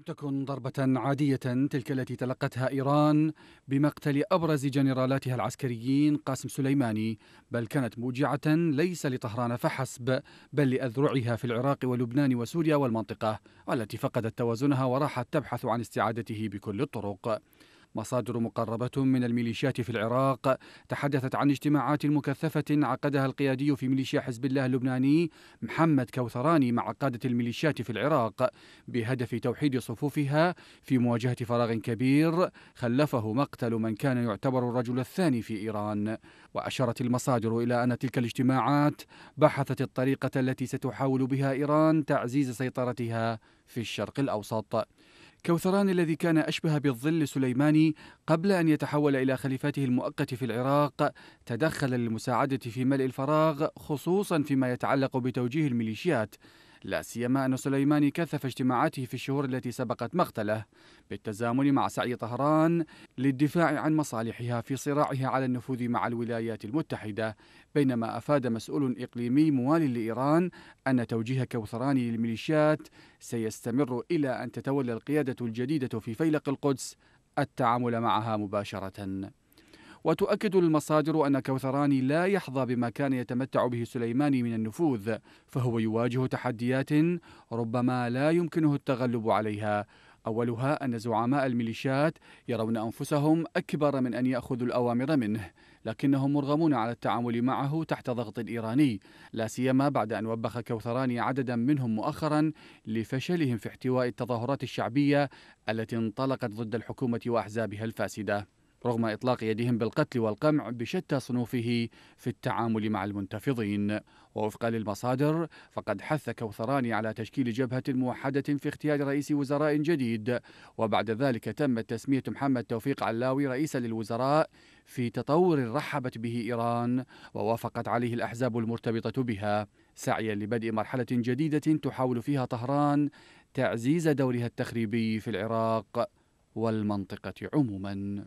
لم تكن ضربة عادية تلك التي تلقتها إيران بمقتل أبرز جنرالاتها العسكريين قاسم سليماني بل كانت موجعة ليس لطهران فحسب بل لأذرعها في العراق ولبنان وسوريا والمنطقة التي فقدت توازنها وراحت تبحث عن استعادته بكل الطرق مصادر مقربة من الميليشيات في العراق تحدثت عن اجتماعات مكثفة عقدها القيادي في ميليشيا حزب الله اللبناني محمد كوثراني مع قادة الميليشيات في العراق بهدف توحيد صفوفها في مواجهة فراغ كبير خلفه مقتل من كان يعتبر الرجل الثاني في إيران وأشارت المصادر إلى أن تلك الاجتماعات بحثت الطريقة التي ستحاول بها إيران تعزيز سيطرتها في الشرق الأوسط كوثران الذي كان أشبه بالظل سليماني قبل أن يتحول إلى خليفته المؤقت في العراق تدخل للمساعدة في ملء الفراغ خصوصا فيما يتعلق بتوجيه الميليشيات لا سيما أن سليماني كثف اجتماعاته في الشهور التي سبقت مقتله بالتزامن مع سعي طهران للدفاع عن مصالحها في صراعها على النفوذ مع الولايات المتحدة بينما أفاد مسؤول إقليمي موال لإيران أن توجيه كوثراني للميليشيات سيستمر إلى أن تتولى القيادة الجديدة في فيلق القدس التعامل معها مباشرة وتؤكد المصادر أن كوثراني لا يحظى بما كان يتمتع به سليماني من النفوذ فهو يواجه تحديات ربما لا يمكنه التغلب عليها أولها أن زعماء الميليشيات يرون أنفسهم أكبر من أن يأخذوا الأوامر منه لكنهم مرغمون على التعامل معه تحت ضغط إيراني لا سيما بعد أن وبخ كوثراني عددا منهم مؤخرا لفشلهم في احتواء التظاهرات الشعبية التي انطلقت ضد الحكومة وأحزابها الفاسدة رغم إطلاق يدهم بالقتل والقمع بشتى صنوفه في التعامل مع المنتفضين ووفقا للمصادر فقد حث كوثران على تشكيل جبهة موحدة في اختيار رئيس وزراء جديد وبعد ذلك تمت تسمية محمد توفيق علاوي رئيسا للوزراء في تطور رحبت به إيران ووافقت عليه الأحزاب المرتبطة بها سعيا لبدء مرحلة جديدة تحاول فيها طهران تعزيز دورها التخريبي في العراق والمنطقة عموماً